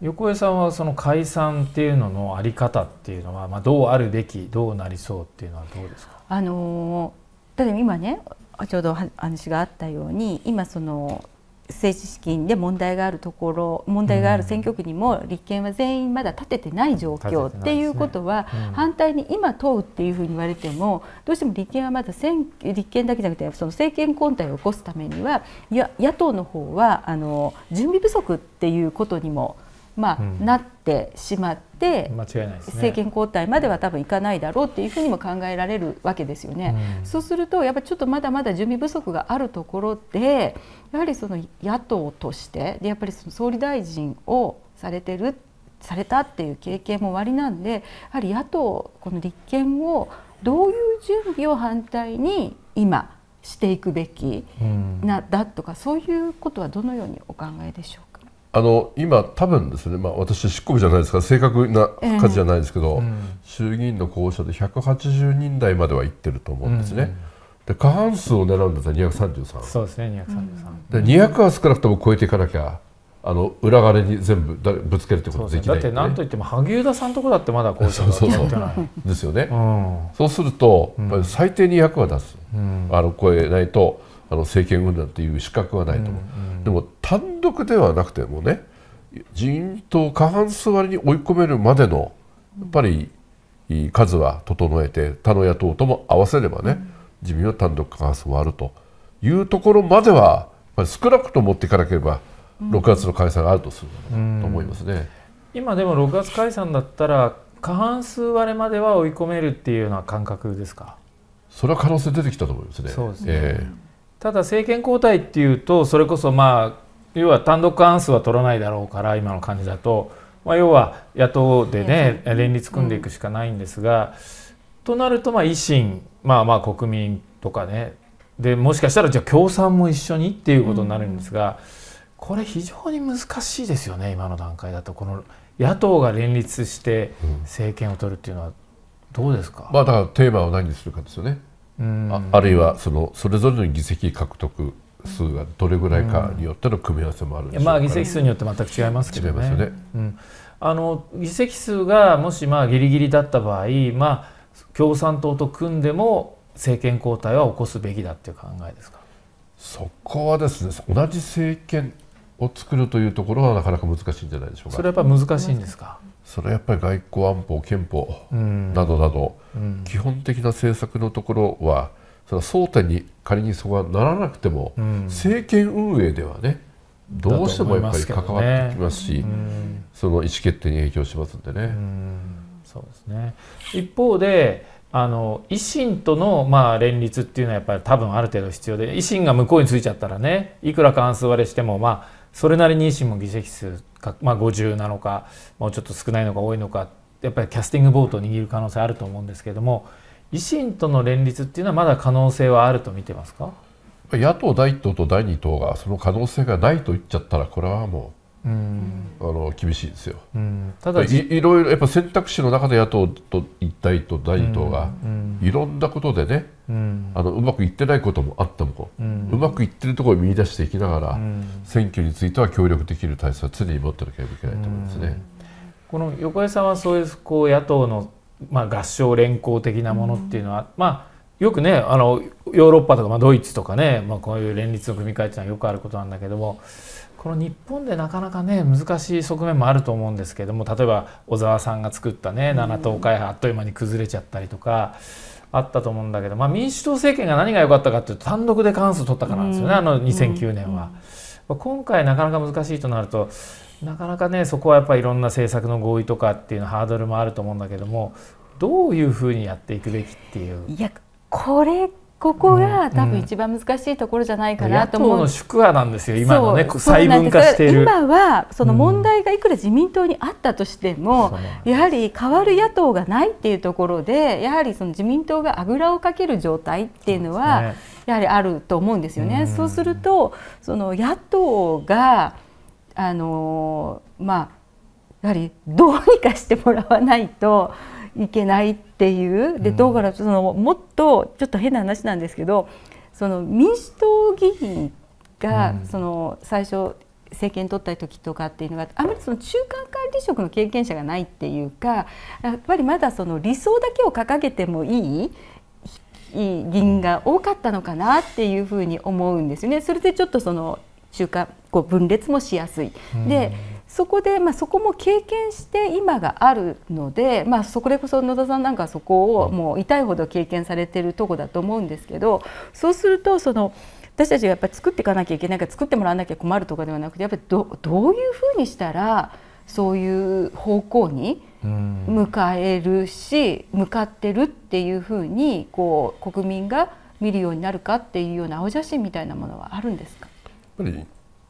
横江さんはその解散っていうののあり方っていうのは、まあ、どうあるべきどうなりそうっていうのはどうですかあの例えば今ねちょうど話があったように今その政治資金で問題があるところ問題がある選挙区にも立憲は全員まだ立ててない状況っていうことは、反対に今問うっていうふうに言われてもどうしても立憲はまだ選立憲だけじゃなくてその政権交代を起こすためにはいや野党の方はあの準備不足っていうことにもまあ、うん、なってしまって、間違いない、ね、政権交代までは多分いかないだろうっていうふうにも考えられるわけですよね。うん、そうするとやっぱりちょっとまだまだ準備不足があるところでやはりその野党としてでやっぱりその総理大臣をされてるされたっていう経験もりなんでやはり野党この立憲をどういう準備を反対に今していくべきな、うん、だとかそういうことはどのようにお考えでしょうかあの今多分ですね、まあ、私執行部じゃないですから正確な数じゃないですけど、うん、衆議院の候補者で180人台まではいってると思うんですね。うんで過半数を狙うんだったら233そうですね233で200は少なくとも超えていかなきゃあの裏金に全部ぶつけるってことできない、ねね、だってなんといっても萩生田さんとこだってまだこうそうそうそうですよね、うん、そうすると、最低200は出す、うん、あの超えないとあの政権運動っていう資格はないと思う、うんでも単独ではなくてもね自民党過半数割に追い込めるまでのやっぱり数は整えて他の野党とも合わせればね、自民は単独過半数割るというところまではやっぱり少なくと思っていかなければ6月の解散があるとすると思いますね。今でも6月解散だったら過半数割れまでは追い込めるっていうような感覚ですかそれは可能性出てきたと思いますね。そうですね、えーただ政権交代っていうとそれこそまあ要は単独過半数は取らないだろうから今の感じだと、まあ、要は野党でね連立組んでいくしかないんですが、となるとまあ維新まあまあ国民とかねでもしかしたらじゃあ共産も一緒にっていうことになるんですが、これ非常に難しいですよね今の段階だとこの野党が連立して政権を取るっていうのはどうですか、まあ、だからテーマを何にするかですよね。あるいはそのそれぞれの議席獲得数がどれぐらいかによっての組み合わせもあるんでしょうか、ね、まあ議席数によって全く違いますけどね。ねうん、あの議席数がもしまあギリギリだった場合、まあ共産党と組んでも政権交代は起こすべきだっていう考えですか。そこはですね、同じ政権を作るというところはなかなか難しいんじゃないでしょうか。それはやっぱ難しいんですか。それはやっぱり外交安保憲法などなど、基本的な政策のところはそれは争点に仮にそこはならなくても、政権運営ではねどうしてもやっぱり関わってきますし、その意思決定に影響しますんでね。そうですね一方であの維新との、まあ、連立っていうのはやっぱり多分ある程度必要で維新が向こうについちゃったらねいくら関数割れしても、まあ、それなりに維新も議席数か、まあ、50なのかもうちょっと少ないのか多いのかやっぱりキャスティングボートを握る可能性あると思うんですけども維新との連立っていうのはまだ可能性はあると見てますか野党第1党と第2党がその可能性がないと言っちゃったらこれはもううん、あの厳しいですよ、うん、ただいろいろやっぱ選択肢の中で野党と一体と第2党が、いろんなことでね、うん、あのうまくいってないこともあっても、うん、うまくいってるところを見出していきながら、選挙については協力できる体制は常に持ってなければいけないと思いますね。この横江さんはそういうこう野党の、まあ、合唱連行的なものっていうのは、まあよくねあのヨーロッパとか、まあ、ドイツとかね、まあ、こういう連立の組み替えっていうのはよくあることなんだけどもこの日本でなかなかね難しい側面もあると思うんですけども例えば小沢さんが作ったね7党会派あっという間に崩れちゃったりとかあったと思うんだけど、まあ、民主党政権が何が良かったかっていうと単独で過半数取ったからなんですよね、あの2009年は。今回なかなか難しいとなるとなかなかねそこはやっぱりいろんな政策の合意とかっていうのハードルもあると思うんだけどもどういうふうにやっていくべきっていう。いやこれここが多分一番難しいところじゃないかなと思う、うん、の宿派なんですよ今のね細分化している今はその問題がいくら自民党にあったとしても、うん、やはり変わる野党がないっていうところでやはりその自民党があぐらをかける状態っていうのは、ね、やはりあると思うんですよね。うん、そうするとその野党があのまあやはりどうにかしてもらわないと。いけないっていうでうからそのもっとちょっと変な話なんですけどその民主党議員がその最初政権取った時とかっていうのがあまりその中間管理職の経験者がないっていうかやっぱりまだその理想だけを掲げてもいい議員が多かったのかなっていうふうに思うんですよね。それでちょっとその中間こう分裂もしやすい。で、そこで、まあ、そこも経験して今があるので、まあ、そこでこそ野田さんなんかそこをもう痛いほど経験されてるとこだと思うんですけどそうするとその私たちがやっぱり作っていかなきゃいけないから作ってもらわなきゃ困るとかではなくてやっぱりどどういうふうにしたらそういう方向に迎えるし向かってるっていうふうにこう国民が見るようになるかっていうような青写真みたいなものはあるんですかやっぱり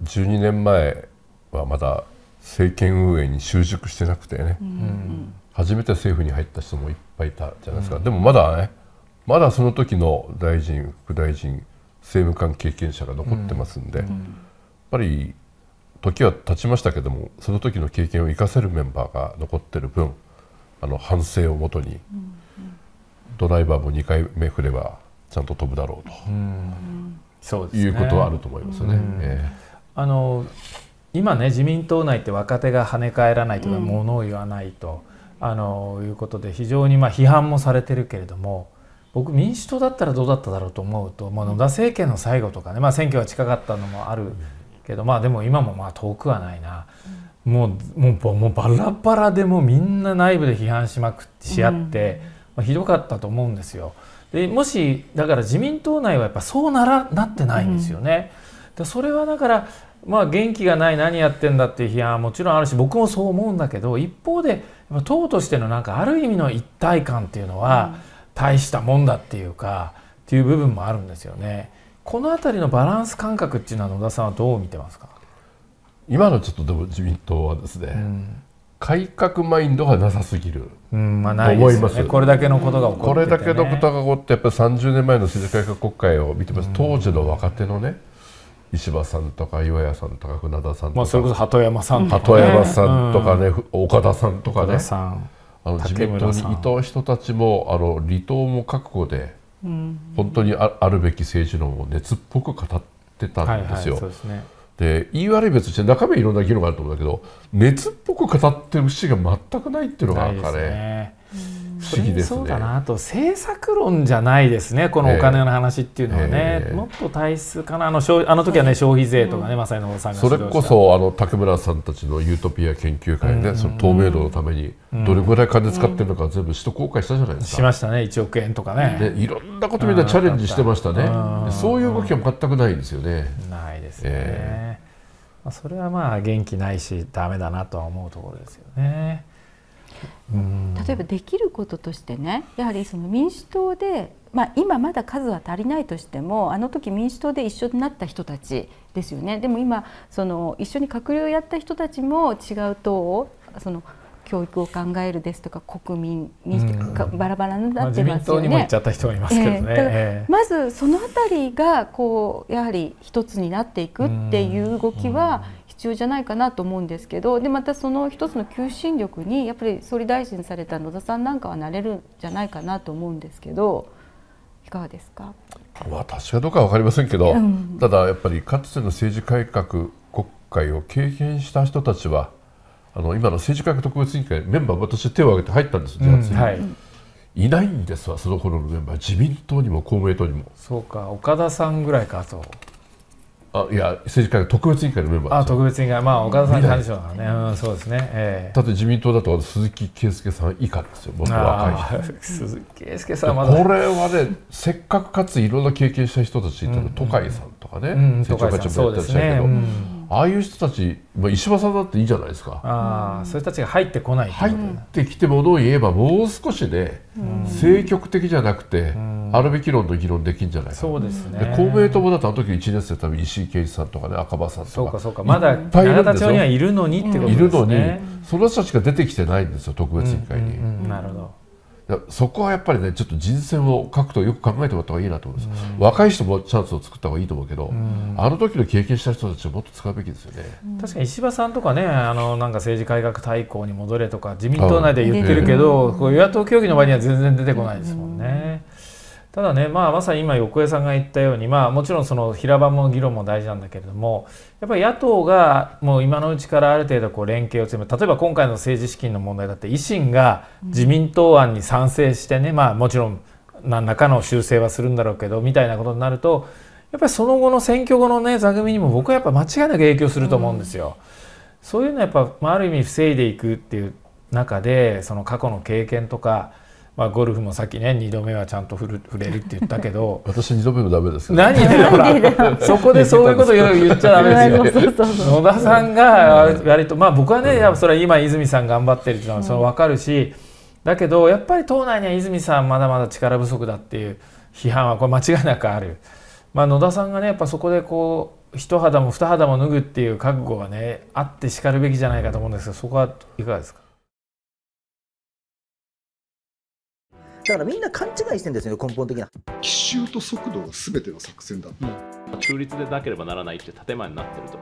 12年前はまだ政権運営に習熟してなくてね、うん、初めて政府に入った人もいっぱいいたじゃないですか、うん、でもまだねまだその時の大臣副大臣政務官経験者が残ってますんで、うん、やっぱり時は経ちましたけどもその時の経験を生かせるメンバーが残ってる分あの反省をもとに、ドライバーも2回目振ればちゃんと飛ぶだろうと、うう、いうことはあると思いますね。えー、あの今ね自民党内って若手が跳ね返らないとか、うん、物を言わないと、あのいうことで非常にまあ批判もされてるけれども僕民主党だったらどうだっただろうと思うと、まあ、野田政権の最後とかね、まあ、選挙は近かったのもあるけど、まあ、でも今もまあ遠くはないな。もうもうもうバラバラでもみんな内部で批判しまくし合って、まあ、ひどかったと思うんですよ。でもしだから自民党内はやっぱそうならなってないんですよね。でそれはだからまあ、元気がない何やってんだっていう批判はもちろんあるし僕もそう思うんだけど一方で党としてのなんかある意味の一体感っていうのは大したもんだっていうか、っていう部分もあるんですよね。この辺りのバランス感覚っていうのは野田さんはどう見てますか今のちょっとでも自民党はですね、うん、改革マインドがなさすぎる、うんまあ、ないですよねこれだけのことが起こって、ね、これだけのことが起こってやっぱり30年前の政治改革国会を見てます当時の若手のね、石破さんとか岩屋さんとか船田さんとか、まあ、それこそ鳩山さんとか、ね、鳩山さんとかね、うん、岡田さんとかねあの自民党にいた人たちもあの離党も覚悟で、うん、本当にあるべき政治論を熱っぽく語ってたんですよ。はいはいで言い悪い別として中身いろんな議論があると思うんだけど熱っぽく語ってる節が全くないっていうのが彼、不思議ですね。そうだなあと政策論じゃないですねこのお金の話っていうのはね、えー、もっと体質かなあのあの時はね消費税とかね正さんがそれこそあの竹村さんたちのユートピア研究会で、ね、その透明度のためにどれぐらい金使ってるのか全部使途公開したじゃないですか。しましたね1億円とかね。いろんなことみんなチャレンジしてましたね。そういう動きは全くないんですよね。なですね、えー、まあ、それはまあ元気ないしダメだなとは思うところですよね。うん、例えばできることとしてねやはりその民主党で、まあ、今まだ数は足りないとしてもあの時民主党で一緒になった人たちですよねでも今その一緒に閣僚をやった人たちも違う党をその教育を考えるですとか国民にバラバラになってますよね。もあ、っちゃった人もいますけどね。えー、まずそのあたりがこうやはり一つになっていくっていう動きは必要じゃないかなと思うんですけどでまたその一つの求心力にやっぱり総理大臣された野田さんなんかはなれるんじゃないかなと思うんですけどいかがですか私はどうか分かりませんけど、うん、ただやっぱりかつての政治改革国会を経験した人たちはあの今の政治改革特別委員会メンバー私手を挙げて入ったんです、うんはい、いないんですわその頃のメンバー自民党にも公明党にもそうか岡田さんぐらいかとあいや政治改革特別委員会のメンバーあ特別委員会まあ岡田さん幹事長だね、うん、そうですね、えー、だって自民党だと鈴木圭介さん以下ですよ僕と若い人鈴木圭介さんまだこれはねせっかくかついろんな経験した人たちにとうん都会さんとかね、うん、都会さんそうでゃるうどああいう人たち、まあ、石破さんだっていいじゃないですかああ、そういう人たちが入ってこない入ってきてものを言えばもう少しで、ね、積極的じゃなくてあるべき論の議論できるんじゃないかそうですね公明党もだってあの時1年生多分石井啓一さんとかね赤羽さんとかそうかそうかまだ永田町にはいるのにってことですね、いるのにその人たちが出てきてないんですよ特別委員会に、なるほどそこはやっぱりねちょっと人選を書くとよく考えてもらった方がいいなと思います、うん、若い人もチャンスを作った方がいいと思うけど、うん、あの時の経験した人たちをもっと使うべきですよね、うん、確かに石破さんとかねあのなんか政治改革大綱に戻れとか自民党内で言ってるけど、こう与野党協議の場合には全然出てこないですもんね。ただね、まあ、まさに今横江さんが言ったように、まあ、もちろんその平場も議論も大事なんだけれどもやっぱり野党がもう今のうちからある程度こう連携を強め例えば今回の政治資金の問題だって維新が自民党案に賛成してね、まあ、もちろん何らかの修正はするんだろうけどみたいなことになるとやっぱりその後の選挙後のね座組にも僕はやっぱ間違いなく影響すると思うんですよ。うん、そういうのはやっぱ、まあ、ある意味防いでいくっていう中でその過去の経験とかまあ、ゴルフもさっきね2度目はちゃんと振る振れるって言ったけど 私2度目もダメですけど何でほら そこでそういうこと言っちゃダメですよ野田さんが割とまあ僕はねやっぱそれは今泉さん頑張ってるっていうのはその分かるし、だけどやっぱり党内には泉さんまだまだ力不足だっていう批判はこれ間違いなくある、まあ、野田さんがねやっぱそこでこう一肌も二肌も脱ぐっていう覚悟はねあってしかるべきじゃないかと思うんですけどそこはいかがですかだからみんな勘違いしてんですよね根本的な奇襲と速度が全ての作戦だ、うん、中立でなければならないって建前になってると